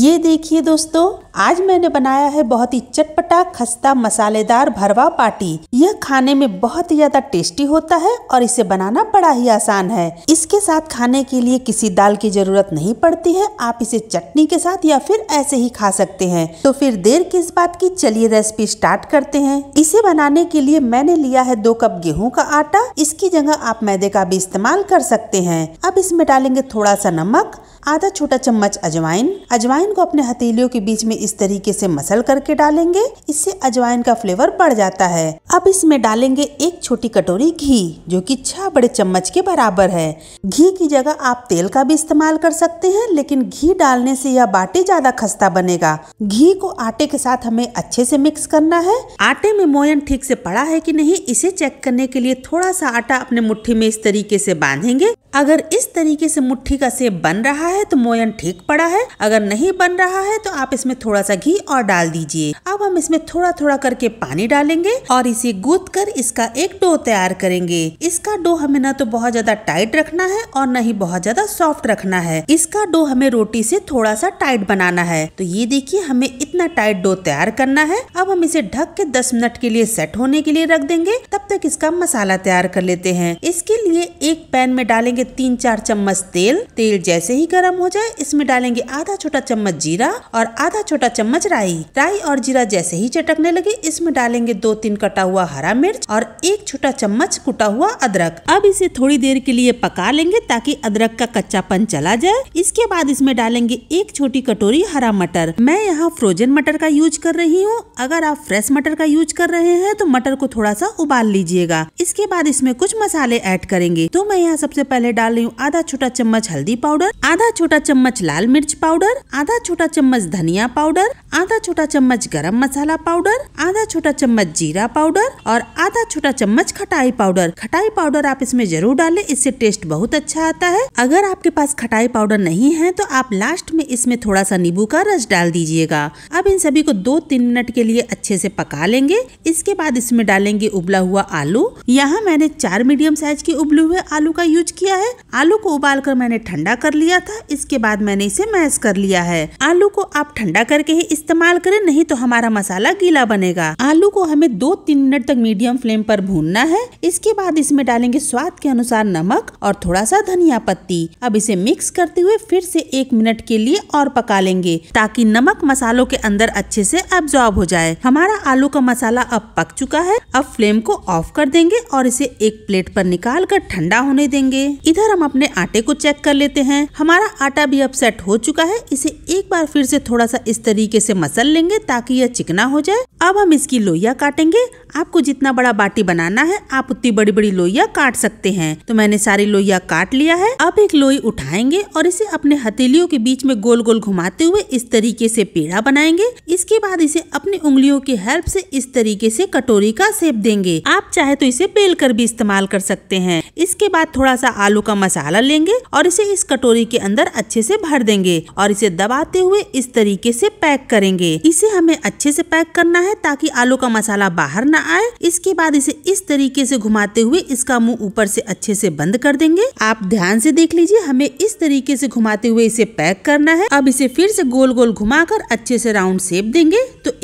ये देखिए दोस्तों आज मैंने बनाया है बहुत ही चटपटा खस्ता मसालेदार भरवा पाटी यह खाने में बहुत ही ज्यादा टेस्टी होता है और इसे बनाना बड़ा ही आसान है इसके साथ खाने के लिए किसी दाल की जरूरत नहीं पड़ती है आप इसे चटनी के साथ या फिर ऐसे ही खा सकते हैं तो फिर देर किस बात की चलिए रेसिपी स्टार्ट करते हैं इसे बनाने के लिए मैंने लिया है दो कप गेहूँ का आटा इसकी जगह आप मैदे का भी इस्तेमाल कर सकते हैं अब इसमें डालेंगे थोड़ा सा नमक आधा छोटा चम्मच अजवाइन अजवाइन को अपने हथेलियों के बीच में इस तरीके से मसल करके डालेंगे इससे अजवाइन का फ्लेवर बढ़ जाता है अब इसमें डालेंगे एक छोटी कटोरी घी जो कि छह बड़े चम्मच के बराबर है घी की जगह आप तेल का भी इस्तेमाल कर सकते हैं लेकिन घी डालने से यह बाटी ज्यादा खस्ता बनेगा घी को आटे के साथ हमें अच्छे से मिक्स करना है आटे में मोयन ठीक से पड़ा है की नहीं इसे चेक करने के लिए थोड़ा सा आटा अपने मुठ्ठी में इस तरीके से बांधेंगे अगर इस तरीके से मुठ्ठी का सेब बन रहा है तो मोयन ठीक पड़ा है अगर नहीं बन रहा है तो आप इसमें थोड़ा सा घी और डाल दीजिए अब हम इसमें थोड़ा थोड़ा करके पानी डालेंगे और इसे गूद कर इसका एक डो तैयार करेंगे इसका डो हमें न तो बहुत ज्यादा टाइट रखना है और न ही बहुत ज्यादा सॉफ्ट रखना है इसका डो हमें रोटी से थोड़ा सा टाइट बनाना है तो ये देखिए हमें इतना टाइट डो तैयार करना है अब हम इसे ढक के दस मिनट के लिए सेट होने के लिए रख देंगे तब तक इसका मसाला तैयार कर लेते हैं इसके लिए एक पैन में डालेंगे तीन चार चम्मच तेल तेल जैसे ही गर्म गर्म हो जाए इसमें डालेंगे आधा छोटा चम्मच जीरा और आधा छोटा चम्मच राई राई और जीरा जैसे ही चटकने लगे इसमें डालेंगे दो तीन कटा हुआ हरा मिर्च और एक छोटा चम्मच कुटा हुआ अदरक अब इसे थोड़ी देर के लिए पका लेंगे ताकि अदरक का कच्चापन चला जाए इसके बाद इसमें डालेंगे एक छोटी कटोरी हरा मटर मैं यहाँ फ्रोजन मटर का यूज कर रही हूँ अगर आप फ्रेश मटर का यूज कर रहे हैं तो मटर को थोड़ा सा उबाल लीजिएगा इसके बाद इसमें कुछ मसाले ऐड करेंगे तो मैं यहाँ सबसे पहले डाल रही हूँ आधा छोटा चम्मच हल्दी पाउडर आधा आधा छोटा चम्मच लाल मिर्च पाउडर आधा छोटा चम्मच धनिया पाउडर आधा छोटा चम्मच गरम मसाला पाउडर आधा छोटा चम्मच जीरा पाउडर और आधा छोटा चम्मच खटाई पाउडर खटाई पाउडर आप इसमें जरूर डालें इससे टेस्ट बहुत अच्छा आता है अगर आपके पास खटाई पाउडर नहीं है तो आप लास्ट में इसमें थोड़ा सा नींबू का रस डाल दीजिएगा अब इन सभी को दो तीन मिनट के लिए अच्छे से पका लेंगे इसके बाद इसमें डालेंगे उबला हुआ आलू यहाँ मैंने चार मीडियम साइज के उबले हुए आलू का यूज किया है आलू को उबाल कर मैंने ठंडा कर लिया था इसके बाद मैंने इसे मैश कर लिया है आलू को आप ठंडा करके ही इस्तेमाल करें नहीं तो हमारा मसाला गीला बनेगा आलू को हमें दो तीन मिनट तक मीडियम फ्लेम पर भूनना है इसके बाद इसमें डालेंगे स्वाद के अनुसार नमक और थोड़ा सा धनिया पत्ती अब इसे मिक्स करते हुए फिर से एक मिनट के लिए और पका लेंगे ताकि नमक मसालों के अंदर अच्छे से एब्जॉर्ब हो जाए हमारा आलू का मसाला अब पक चुका है अब फ्लेम को ऑफ कर देंगे और इसे एक प्लेट पर निकाल कर ठंडा होने देंगे इधर हम अपने आटे को चेक कर लेते हैं हमारा हमारा आटा भी अब सेट हो चुका है इसे एक बार फिर से थोड़ा सा इस तरीके से मसल लेंगे ताकि यह चिकना हो जाए अब हम इसकी लोइया काटेंगे आपको जितना बड़ा बाटी बनाना है आप उतनी बड़ी बड़ी लोइया काट सकते हैं तो मैंने सारी लोइया काट लिया है अब एक लोई उठाएंगे और इसे अपने हथेलियों के बीच में गोल गोल घुमाते हुए इस तरीके से पेड़ा बनाएंगे इसके बाद इसे अपनी उंगलियों की हेल्प से इस तरीके से कटोरी का सेप देंगे आप चाहे तो इसे बेल कर भी इस्तेमाल कर सकते हैं इसके बाद थोड़ा सा आलू का मसाला लेंगे और इसे इस कटोरी के अंदर अंदर अच्छे से भर देंगे और इसे दबाते हुए इस तरीके से पैक करेंगे इसे हमें अच्छे से पैक करना है ताकि आलू का मसाला बाहर ना आए इसके बाद इसे इस तरीके से घुमाते हुए इसका मुंह ऊपर से अच्छे से बंद कर देंगे आप ध्यान से देख लीजिए हमें इस तरीके से घुमाते हुए इसे पैक करना है अब इसे फिर से गोल गोल घुमाकर अच्छे से राउंड शेप देंगे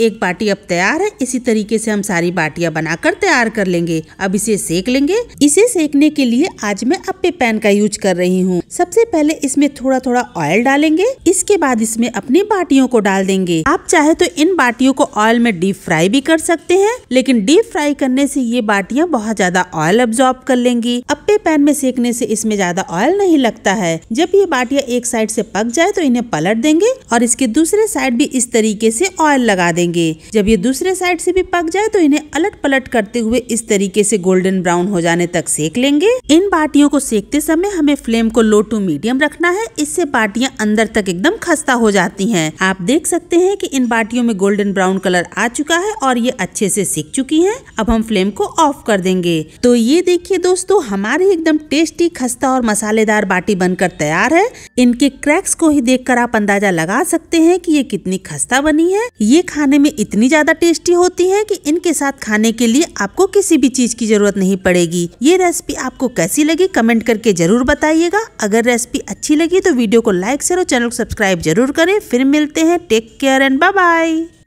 एक बाटी अब तैयार है इसी तरीके से हम सारी बाटियां बनाकर तैयार कर लेंगे अब इसे सेक लेंगे इसे सेकने के लिए आज मैं अपे पैन का यूज कर रही हूँ सबसे पहले इसमें थोड़ा थोड़ा ऑयल डालेंगे इसके बाद इसमें अपनी बाटियों को डाल देंगे आप चाहे तो इन बाटियों को ऑयल में डीप फ्राई भी कर सकते हैं लेकिन डीप फ्राई करने से ये बाटियां बहुत ज्यादा ऑयल अब्जॉर्ब कर लेंगी अपे पैन में सेकने से इसमें ज्यादा ऑयल नहीं लगता है जब ये बाटिया एक साइड से पक जाए तो इन्हें पलट देंगे और इसके दूसरे साइड भी इस तरीके से ऑयल लगा देंगे लेंगे जब ये दूसरे साइड से भी पक जाए तो इन्हें अलट पलट करते हुए इस तरीके से गोल्डन ब्राउन हो जाने तक सेक लेंगे इन बाटियों को सेकते समय हमें फ्लेम को लो टू मीडियम रखना है इससे बाटियाँ अंदर तक एकदम खस्ता हो जाती है आप देख सकते हैं की इन बाटियों में गोल्डन ब्राउन कलर आ चुका है और ये अच्छे से सीख चुकी है अब हम फ्लेम को ऑफ कर देंगे तो ये देखिए दोस्तों हमारी एकदम टेस्टी खस्ता और मसालेदार बाटी बनकर तैयार है इनके क्रैक्स को ही देखकर आप अंदाजा लगा सकते हैं कि ये कितनी खस्ता बनी है ये खाने खाने में इतनी ज़्यादा टेस्टी होती है कि इनके साथ खाने के लिए आपको किसी भी चीज़ की ज़रूरत नहीं पड़ेगी ये रेसिपी आपको कैसी लगी कमेंट करके ज़रूर बताइएगा अगर रेसिपी अच्छी लगी तो वीडियो को लाइक शेयर और चैनल को सब्सक्राइब जरूर करें फिर मिलते हैं take care and bye bye